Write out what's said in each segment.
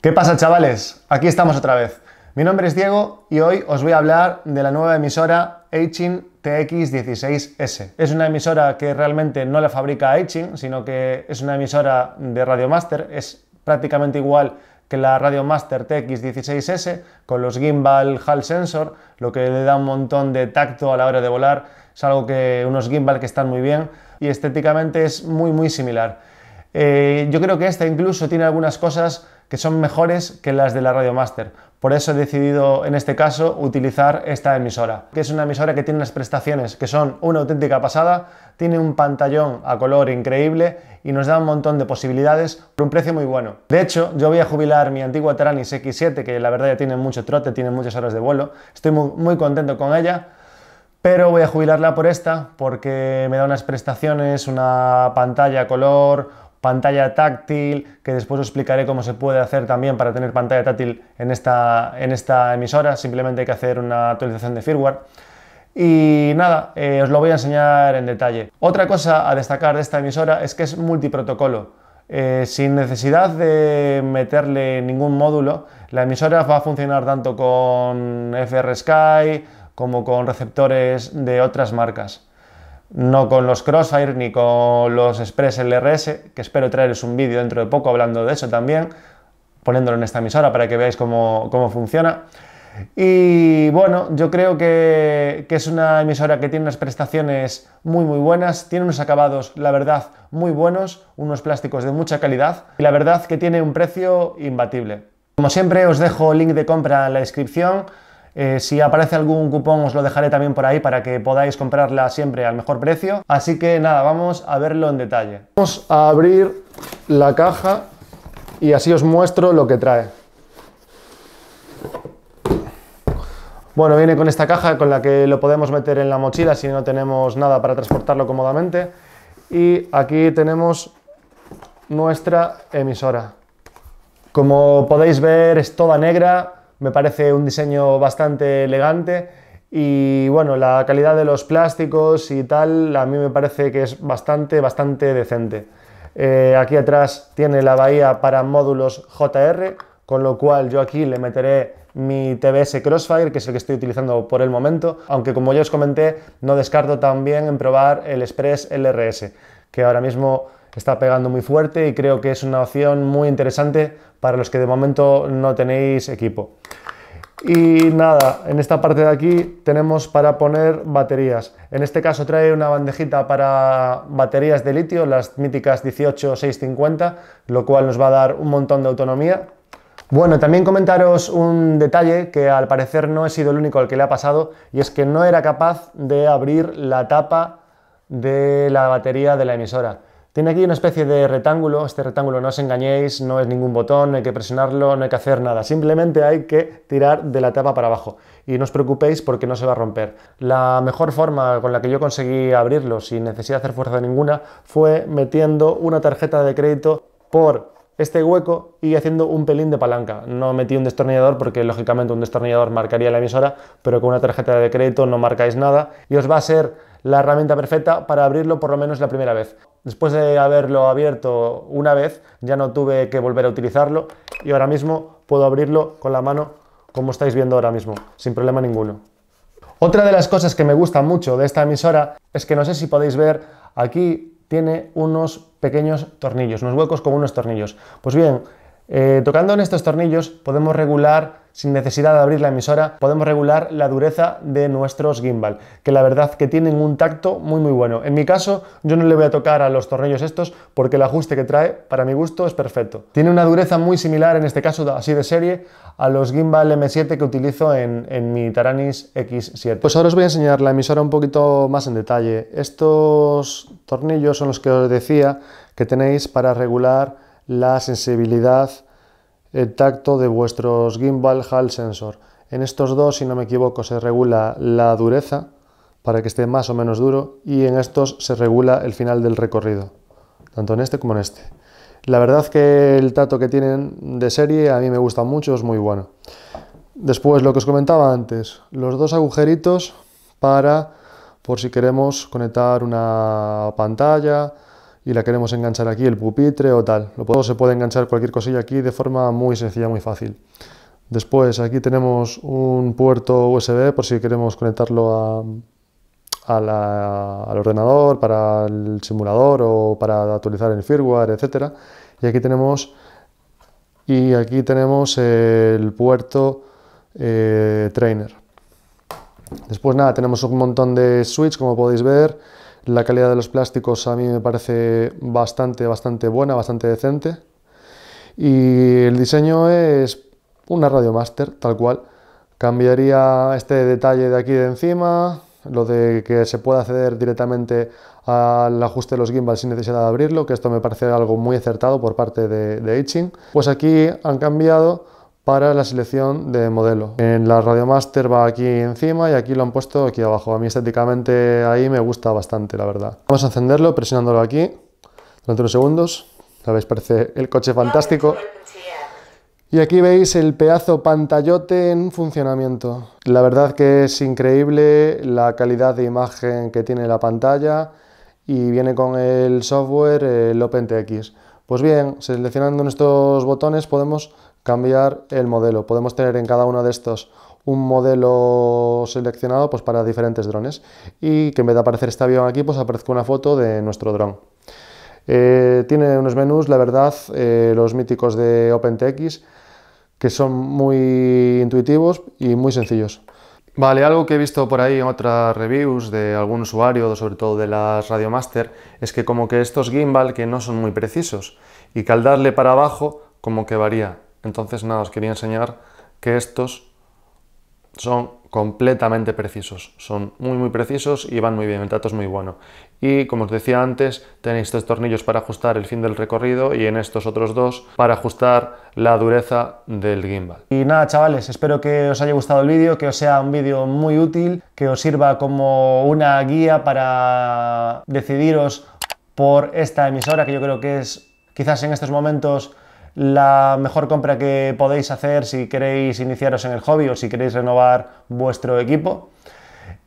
¿Qué pasa chavales? Aquí estamos otra vez. Mi nombre es Diego y hoy os voy a hablar de la nueva emisora Eichin TX16S. Es una emisora que realmente no la fabrica Eching sino que es una emisora de Radiomaster. Es prácticamente igual que la Radiomaster TX16S con los gimbal Hall Sensor, lo que le da un montón de tacto a la hora de volar. Es algo que unos gimbal que están muy bien y estéticamente es muy muy similar. Eh, yo creo que esta incluso tiene algunas cosas que son mejores que las de la Radio Master. Por eso he decidido en este caso utilizar esta emisora, que es una emisora que tiene unas prestaciones que son una auténtica pasada, tiene un pantallón a color increíble y nos da un montón de posibilidades por un precio muy bueno. De hecho, yo voy a jubilar mi antigua Teranis X7, que la verdad ya tiene mucho trote, tiene muchas horas de vuelo. Estoy muy, contento con ella pero voy a jubilarla por esta porque me da unas prestaciones, una pantalla a color, pantalla táctil, que después os explicaré cómo se puede hacer también para tener pantalla táctil en esta, en esta emisora, simplemente hay que hacer una actualización de firmware. Y nada, eh, os lo voy a enseñar en detalle. Otra cosa a destacar de esta emisora es que es multiprotocolo. Eh, sin necesidad de meterle ningún módulo, la emisora va a funcionar tanto con FR Sky como con receptores de otras marcas no con los Crossfire ni con los Express LRS, que espero traerles un vídeo dentro de poco hablando de eso también, poniéndolo en esta emisora para que veáis cómo, funciona. Y bueno, yo creo que, que, es una emisora que tiene unas prestaciones muy muy buenas, tiene unos acabados, la verdad, muy buenos, unos plásticos de mucha calidad y la verdad que tiene un precio imbatible. Como siempre os dejo el link de compra en la descripción. Eh, si aparece algún cupón os lo dejaré también por ahí para que podáis comprarla siempre al mejor precio. Así que nada, vamos a verlo en detalle. Vamos a abrir la caja y así os muestro lo que trae. Bueno, viene con esta caja con la que lo podemos meter en la mochila si no tenemos nada para transportarlo cómodamente. Y aquí tenemos nuestra emisora. Como podéis ver es toda negra, me parece un diseño bastante elegante y bueno, la calidad de los plásticos y tal, a mí me parece que es bastante, bastante decente. Eh, aquí atrás tiene la bahía para módulos JR, con lo cual yo aquí le meteré mi TBS Crossfire, que es el que estoy utilizando por el momento, aunque como ya os comenté, no descarto también en probar el Express LRS, que ahora mismo está pegando muy fuerte y creo que es una opción muy interesante para los que de momento no tenéis equipo. Y nada, en esta parte de aquí tenemos para poner baterías. En este caso trae una bandejita para baterías de litio, las míticas 18650, lo cual nos va a dar un montón de autonomía. Bueno, también comentaros un detalle que al parecer no he sido el único al que le ha pasado y es que no era capaz de abrir la tapa de la batería de la emisora. Tiene aquí una especie de rectángulo, este rectángulo no os engañéis, no es ningún botón, no hay que presionarlo, no hay que hacer nada, simplemente hay que tirar de la tapa para abajo y no os preocupéis porque no se va a romper. La mejor forma con la que yo conseguí abrirlo sin necesidad de hacer fuerza ninguna fue metiendo una tarjeta de crédito por este hueco y haciendo un pelín de palanca. No metí un destornillador porque lógicamente un destornillador marcaría la emisora, pero con una tarjeta de crédito no marcáis nada y os va a ser la herramienta perfecta para abrirlo por lo menos la primera vez. Después de haberlo abierto una vez, ya no tuve que volver a utilizarlo y ahora mismo puedo abrirlo con la mano como estáis viendo ahora mismo, sin problema ninguno. Otra de las cosas que me gusta mucho de esta emisora es que no sé si podéis ver aquí tiene unos pequeños tornillos, unos huecos como unos tornillos. Pues bien, eh, tocando en estos tornillos podemos regular, sin necesidad de abrir la emisora, podemos regular la dureza de nuestros gimbal, que la verdad que tienen un tacto muy muy bueno. En mi caso, yo no le voy a tocar a los tornillos estos porque el ajuste que trae, para mi gusto, es perfecto. Tiene una dureza muy similar, en este caso así de serie, a los gimbal M7 que utilizo en, en mi Taranis X7. Pues ahora os voy a enseñar la emisora un poquito más en detalle. Estos tornillos son los que os decía que tenéis para regular la sensibilidad el tacto de vuestros gimbal Hall Sensor. En estos dos, si no me equivoco, se regula la dureza para que esté más o menos duro y en estos se regula el final del recorrido, tanto en este como en este. La verdad que el tacto que tienen de serie a mí me gusta mucho, es muy bueno. Después, lo que os comentaba antes, los dos agujeritos para, por si queremos conectar una pantalla, y la queremos enganchar aquí, el pupitre o tal. Lo se puede enganchar cualquier cosilla aquí de forma muy sencilla, muy fácil. Después aquí tenemos un puerto USB por si queremos conectarlo al ordenador, para el simulador o para actualizar el firmware, etcétera. Y aquí tenemos, y aquí tenemos el puerto eh, trainer. Después nada, tenemos un montón de switches como podéis ver la calidad de los plásticos a mí me parece bastante, bastante buena, bastante decente. Y el diseño es una radio master tal cual. Cambiaría este detalle de aquí de encima, lo de que se pueda acceder directamente al ajuste de los gimbals sin necesidad de abrirlo, que esto me parece algo muy acertado por parte de, de Itching. Pues aquí han cambiado ahora la selección de modelo. En la Radiomaster va aquí encima y aquí lo han puesto aquí abajo. A mí estéticamente ahí me gusta bastante, la verdad. Vamos a encenderlo presionándolo aquí durante unos segundos. Ya veis, parece el coche fantástico. Y aquí veis el pedazo pantallote en funcionamiento. La verdad que es increíble la calidad de imagen que tiene la pantalla y viene con el software OpenTX. Pues bien, seleccionando nuestros botones podemos cambiar el modelo. Podemos tener en cada uno de estos un modelo seleccionado pues, para diferentes drones y que en vez de aparecer este avión aquí, pues aparezca una foto de nuestro dron. Eh, tiene unos menús, la verdad, eh, los míticos de OpenTX, que son muy intuitivos y muy sencillos. Vale, algo que he visto por ahí en otras reviews de algún usuario, sobre todo de las Radiomaster, es que como que estos gimbal que no son muy precisos y que darle para abajo como que varía. Entonces, nada, os quería enseñar que estos son completamente precisos, son muy muy precisos y van muy bien, el trato es muy bueno. Y como os decía antes, tenéis tres tornillos para ajustar el fin del recorrido y en estos otros dos para ajustar la dureza del gimbal. Y nada chavales, espero que os haya gustado el vídeo, que os sea un vídeo muy útil, que os sirva como una guía para decidiros por esta emisora que yo creo que es quizás en estos momentos la mejor compra que podéis hacer si queréis iniciaros en el hobby o si queréis renovar vuestro equipo.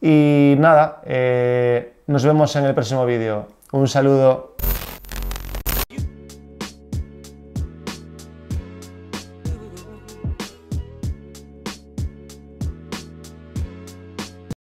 Y nada, eh, nos vemos en el próximo vídeo. Un saludo.